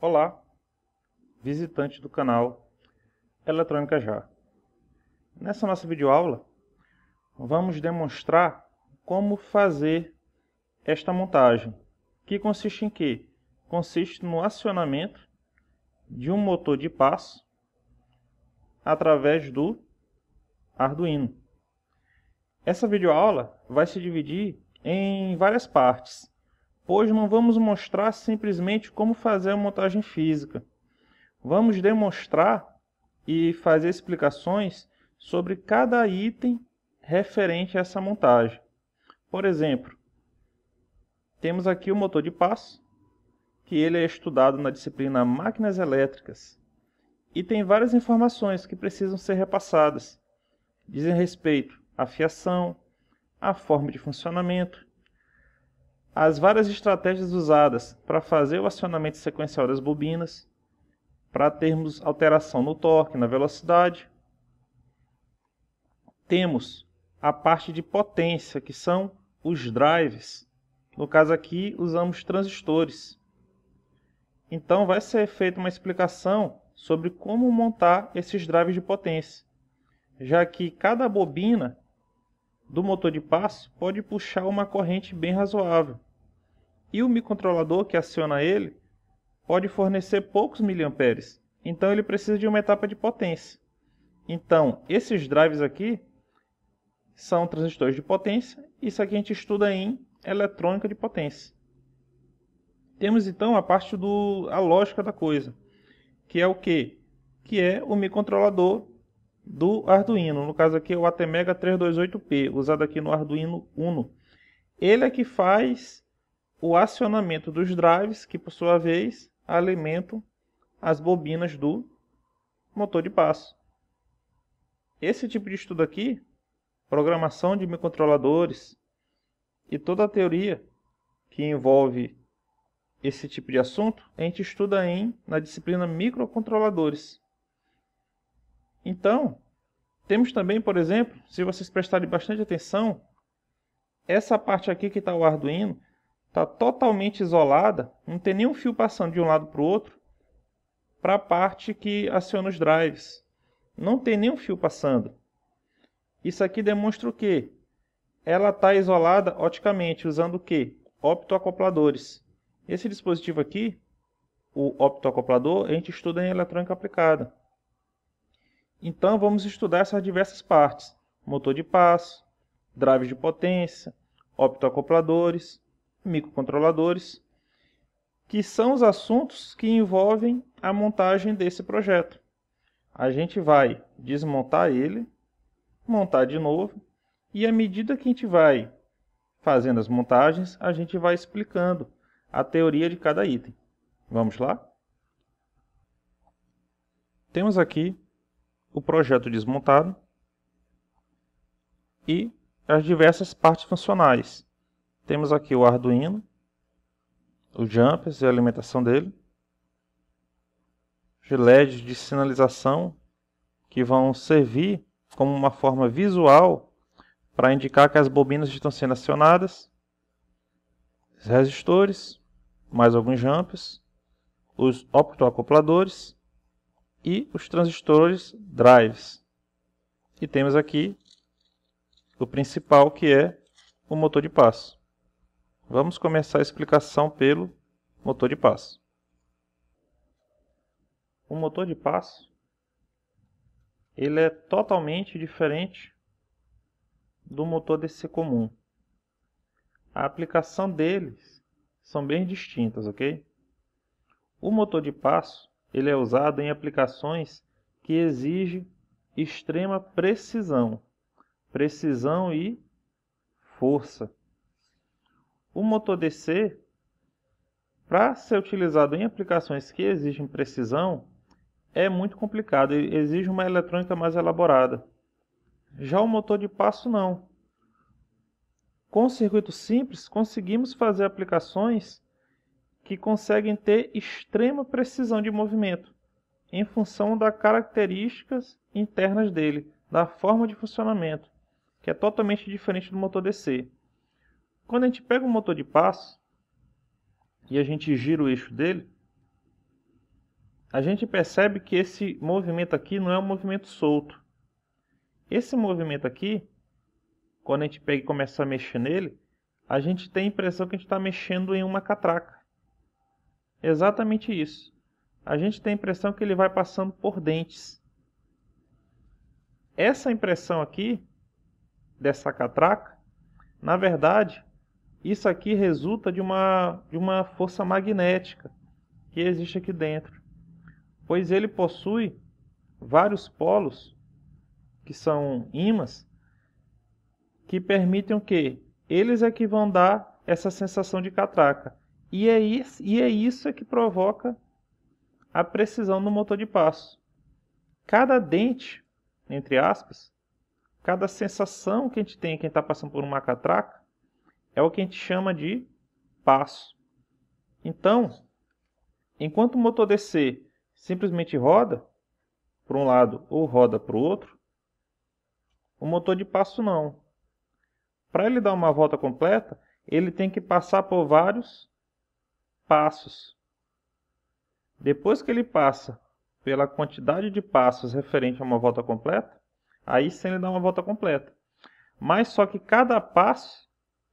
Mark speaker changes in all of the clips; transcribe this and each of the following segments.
Speaker 1: Olá, visitante do canal Eletrônica Já. Nessa nossa videoaula, vamos demonstrar como fazer esta montagem, que consiste em quê? Consiste no acionamento de um motor de passo através do Arduino. Essa videoaula vai se dividir em várias partes pois não vamos mostrar simplesmente como fazer a montagem física. Vamos demonstrar e fazer explicações sobre cada item referente a essa montagem. Por exemplo, temos aqui o motor de passo, que ele é estudado na disciplina Máquinas Elétricas e tem várias informações que precisam ser repassadas. Dizem respeito à fiação, à forma de funcionamento, as várias estratégias usadas para fazer o acionamento sequencial das bobinas, para termos alteração no torque, na velocidade. Temos a parte de potência, que são os drives. No caso aqui, usamos transistores. Então, vai ser feita uma explicação sobre como montar esses drives de potência, já que cada bobina do motor de passo pode puxar uma corrente bem razoável e o microcontrolador que aciona ele pode fornecer poucos miliamperes. Então ele precisa de uma etapa de potência. Então, esses drives aqui são transistores de potência. Isso aqui a gente estuda em eletrônica de potência. Temos então a parte do a lógica da coisa, que é o que? Que é o microcontrolador do Arduino, no caso aqui é o ATmega 328P, usado aqui no Arduino Uno. Ele é que faz o acionamento dos drives, que por sua vez alimentam as bobinas do motor de passo. Esse tipo de estudo aqui, programação de microcontroladores e toda a teoria que envolve esse tipo de assunto, a gente estuda em na disciplina microcontroladores. Então, temos também, por exemplo, se vocês prestarem bastante atenção, essa parte aqui que está o Arduino, está totalmente isolada, não tem nenhum fio passando de um lado para o outro, para a parte que aciona os drives. Não tem nenhum fio passando. Isso aqui demonstra o que? Ela está isolada oticamente, usando o que? Optoacopladores. Esse dispositivo aqui, o optoacoplador, a gente estuda em eletrônica aplicada. Então vamos estudar essas diversas partes. Motor de passo, drives de potência, optoacopladores, microcontroladores, que são os assuntos que envolvem a montagem desse projeto. A gente vai desmontar ele, montar de novo, e à medida que a gente vai fazendo as montagens, a gente vai explicando a teoria de cada item. Vamos lá? Temos aqui o projeto desmontado e as diversas partes funcionais. Temos aqui o Arduino, o jumpers e a alimentação dele, de LEDs de sinalização que vão servir como uma forma visual para indicar que as bobinas estão sendo acionadas, resistores, mais alguns jumpers, os optoacopladores e os transistores drives. E temos aqui o principal que é o motor de passo. Vamos começar a explicação pelo motor de passo. O motor de passo ele é totalmente diferente do motor DC comum. A aplicação deles são bem distintas, ok? O motor de passo ele é usado em aplicações que exigem extrema precisão, precisão e força. O motor DC, para ser utilizado em aplicações que exigem precisão, é muito complicado e exige uma eletrônica mais elaborada. Já o motor de passo não. Com circuitos circuito simples, conseguimos fazer aplicações que conseguem ter extrema precisão de movimento, em função das características internas dele, da forma de funcionamento, que é totalmente diferente do motor DC. Quando a gente pega um motor de passo e a gente gira o eixo dele, a gente percebe que esse movimento aqui não é um movimento solto. Esse movimento aqui, quando a gente pega e começa a mexer nele, a gente tem a impressão que a gente está mexendo em uma catraca. Exatamente isso. A gente tem a impressão que ele vai passando por dentes. Essa impressão aqui, dessa catraca, na verdade, isso aqui resulta de uma, de uma força magnética que existe aqui dentro, pois ele possui vários polos, que são ímãs, que permitem o quê? Eles é que vão dar essa sensação de catraca. E é isso, e é isso é que provoca a precisão no motor de passo. Cada dente, entre aspas, cada sensação que a gente tem quem está passando por uma catraca, é o que a gente chama de passo. Então, enquanto o motor DC simplesmente roda para um lado ou roda para o outro, o motor de passo não. Para ele dar uma volta completa, ele tem que passar por vários passos. Depois que ele passa pela quantidade de passos referente a uma volta completa, aí sim ele dá uma volta completa. Mas só que cada passo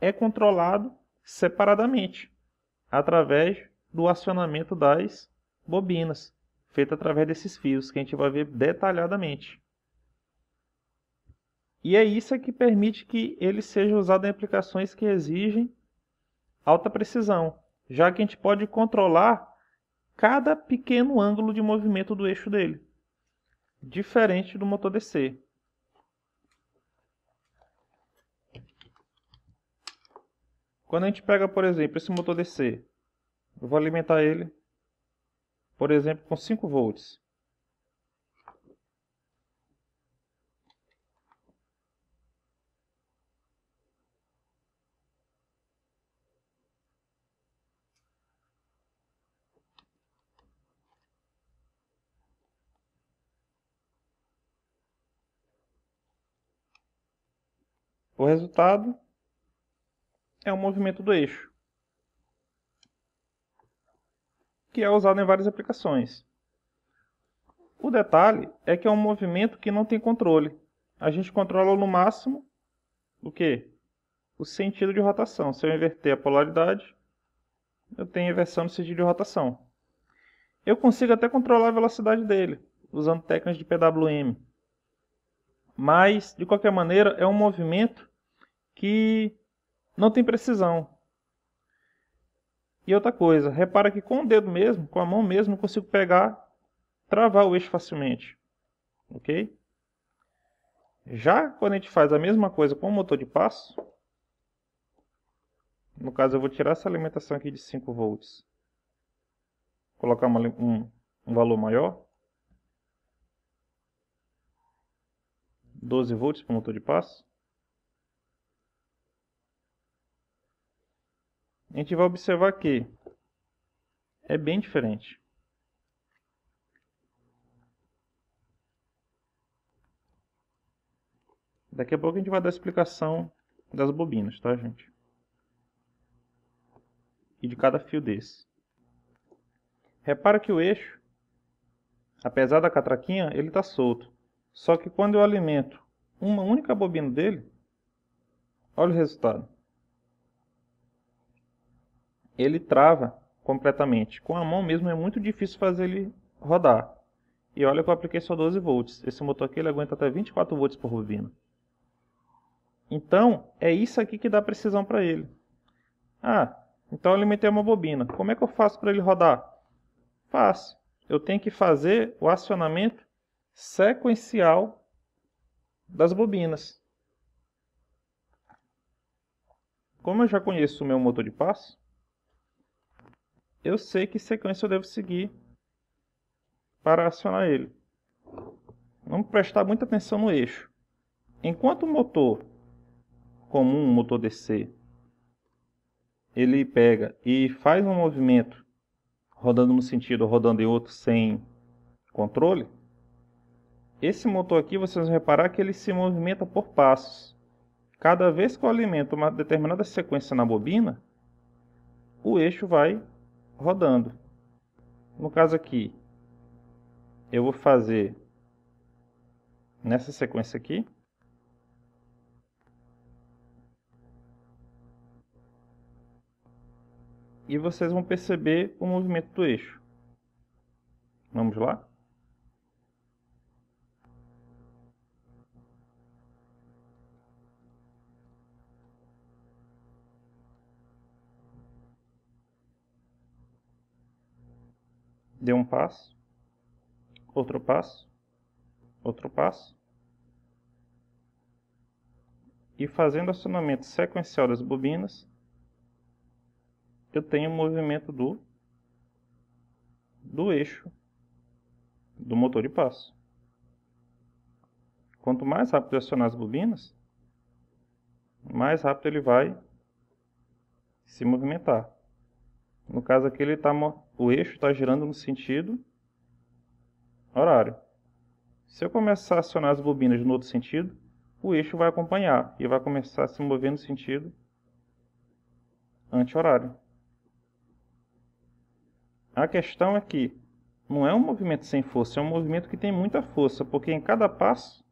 Speaker 1: é controlado separadamente através do acionamento das bobinas, feito através desses fios que a gente vai ver detalhadamente. E é isso que permite que ele seja usado em aplicações que exigem alta precisão, já que a gente pode controlar cada pequeno ângulo de movimento do eixo dele, diferente do motor DC. Quando a gente pega, por exemplo, esse motor DC, eu vou alimentar ele, por exemplo, com 5 volts. O resultado é o movimento do eixo, que é usado em várias aplicações. O detalhe é que é um movimento que não tem controle. A gente controla no máximo o que? O sentido de rotação. Se eu inverter a polaridade, eu tenho inversão no sentido de rotação. Eu consigo até controlar a velocidade dele, usando técnicas de PWM. Mas, de qualquer maneira, é um movimento que não tem precisão. E outra coisa, repara que com o dedo mesmo, com a mão mesmo, eu consigo pegar, travar o eixo facilmente. Ok? Já quando a gente faz a mesma coisa com o motor de passo, no caso eu vou tirar essa alimentação aqui de 5 volts, colocar uma, um, um valor maior, 12 volts para o motor de passo, a gente vai observar que é bem diferente. Daqui a pouco a gente vai dar a explicação das bobinas, tá, gente? E de cada fio desse. Repara que o eixo, apesar da catraquinha, ele está solto. Só que quando eu alimento uma única bobina dele, olha o resultado ele trava completamente. Com a mão mesmo é muito difícil fazer ele rodar. E olha que eu apliquei só 12 volts. Esse motor aqui ele aguenta até 24 volts por bobina. Então, é isso aqui que dá precisão para ele. Ah, então eu alimentei uma bobina. Como é que eu faço para ele rodar? Fácil. Eu tenho que fazer o acionamento sequencial das bobinas. Como eu já conheço o meu motor de passo, eu sei que sequência eu devo seguir para acionar ele. Vamos prestar muita atenção no eixo. Enquanto o motor comum, o motor DC, ele pega e faz um movimento rodando no sentido ou rodando em outro sem controle, esse motor aqui vocês vão reparar que ele se movimenta por passos. Cada vez que eu alimento uma determinada sequência na bobina, o eixo vai rodando. No caso aqui, eu vou fazer nessa sequência aqui. E vocês vão perceber o movimento do eixo. Vamos lá? um passo, outro passo, outro passo. E fazendo acionamento sequencial das bobinas, eu tenho o movimento do, do eixo do motor de passo. Quanto mais rápido eu acionar as bobinas, mais rápido ele vai se movimentar. No caso aqui ele está o eixo está girando no sentido horário. Se eu começar a acionar as bobinas no outro sentido, o eixo vai acompanhar e vai começar a se mover no sentido anti-horário. A questão é que não é um movimento sem força, é um movimento que tem muita força, porque em cada passo,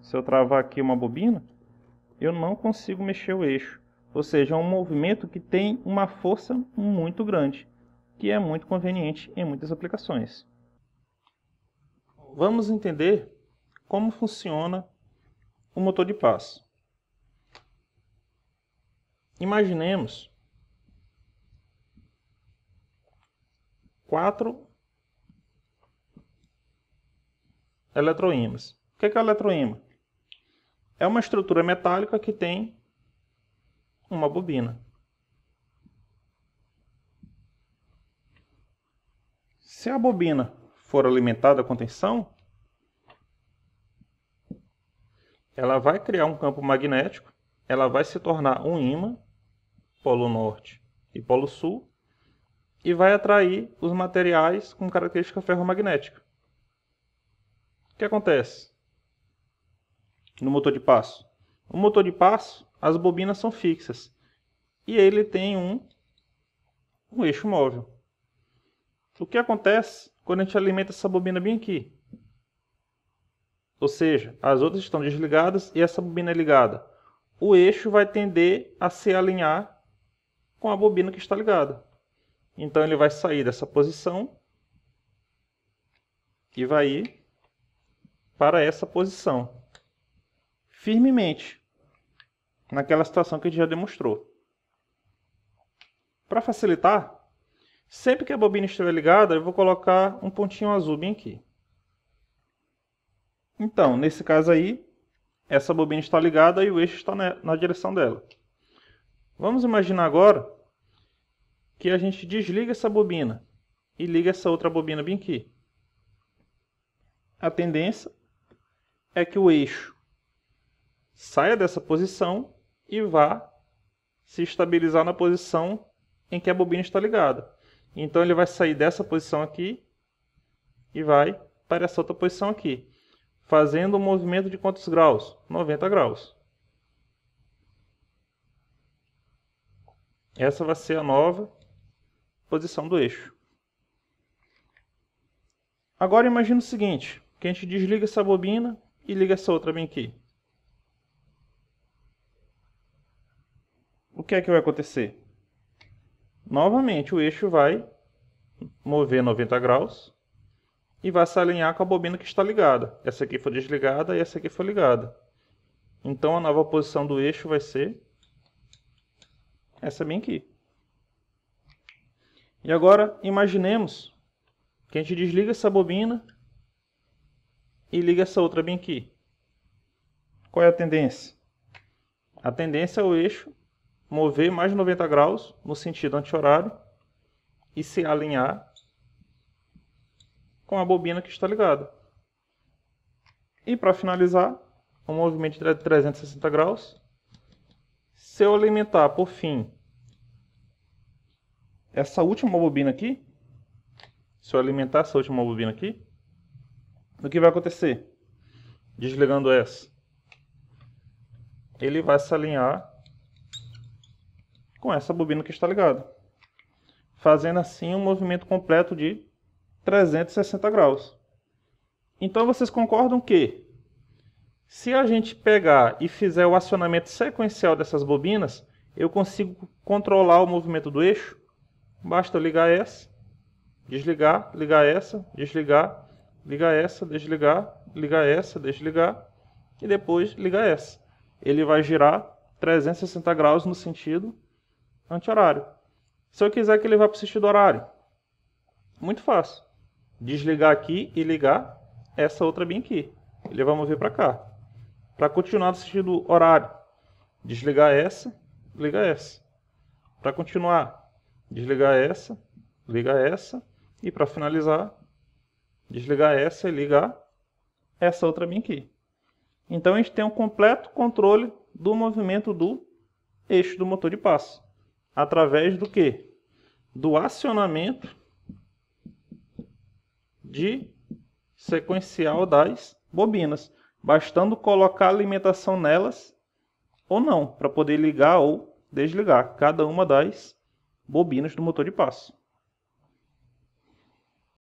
Speaker 1: se eu travar aqui uma bobina, eu não consigo mexer o eixo. Ou seja, é um movimento que tem uma força muito grande que é muito conveniente em muitas aplicações. Vamos entender como funciona o motor de passo. Imaginemos quatro eletroímãs. O que é, que é o eletroímã? É uma estrutura metálica que tem uma bobina. Se a bobina for alimentada com tensão, ela vai criar um campo magnético, ela vai se tornar um ímã, polo norte e polo sul, e vai atrair os materiais com característica ferromagnética. O que acontece no motor de passo? O motor de passo, as bobinas são fixas e ele tem um, um eixo móvel. O que acontece quando a gente alimenta essa bobina bem aqui? Ou seja, as outras estão desligadas e essa bobina é ligada. O eixo vai tender a se alinhar com a bobina que está ligada. Então ele vai sair dessa posição e vai ir para essa posição firmemente naquela situação que a gente já demonstrou. Para facilitar, Sempre que a bobina estiver ligada, eu vou colocar um pontinho azul bem aqui. Então, nesse caso aí, essa bobina está ligada e o eixo está na direção dela. Vamos imaginar agora que a gente desliga essa bobina e liga essa outra bobina bem aqui. A tendência é que o eixo saia dessa posição e vá se estabilizar na posição em que a bobina está ligada. Então ele vai sair dessa posição aqui e vai para essa outra posição aqui, fazendo um movimento de quantos graus? 90 graus. Essa vai ser a nova posição do eixo. Agora imagina o seguinte, que a gente desliga essa bobina e liga essa outra bem aqui. O que é que vai acontecer? Novamente, o eixo vai mover 90 graus e vai se alinhar com a bobina que está ligada. Essa aqui foi desligada e essa aqui foi ligada. Então, a nova posição do eixo vai ser essa bem aqui. E agora, imaginemos que a gente desliga essa bobina e liga essa outra bem aqui. Qual é a tendência? A tendência é o eixo mover mais de 90 graus no sentido anti-horário e se alinhar com a bobina que está ligada. E para finalizar, um movimento de 360 graus. Se eu alimentar, por fim, essa última bobina aqui, se eu alimentar essa última bobina aqui, o que vai acontecer? Desligando essa, ele vai se alinhar com essa bobina que está ligada, fazendo assim um movimento completo de 360 graus. Então vocês concordam que se a gente pegar e fizer o acionamento sequencial dessas bobinas, eu consigo controlar o movimento do eixo? Basta ligar essa, desligar, ligar essa, desligar, ligar essa, desligar, ligar essa, desligar e depois ligar essa. Ele vai girar 360 graus no sentido anti-horário. Se eu quiser que ele vá para o sentido horário, muito fácil. Desligar aqui e ligar essa outra bem aqui. Ele vai mover para cá. Para continuar no sentido horário, desligar essa, ligar essa. Para continuar, desligar essa, ligar essa. E para finalizar, desligar essa e ligar essa outra bem aqui. Então a gente tem um completo controle do movimento do eixo do motor de passo. Através do que? Do acionamento de sequencial das bobinas, bastando colocar alimentação nelas ou não, para poder ligar ou desligar cada uma das bobinas do motor de passo.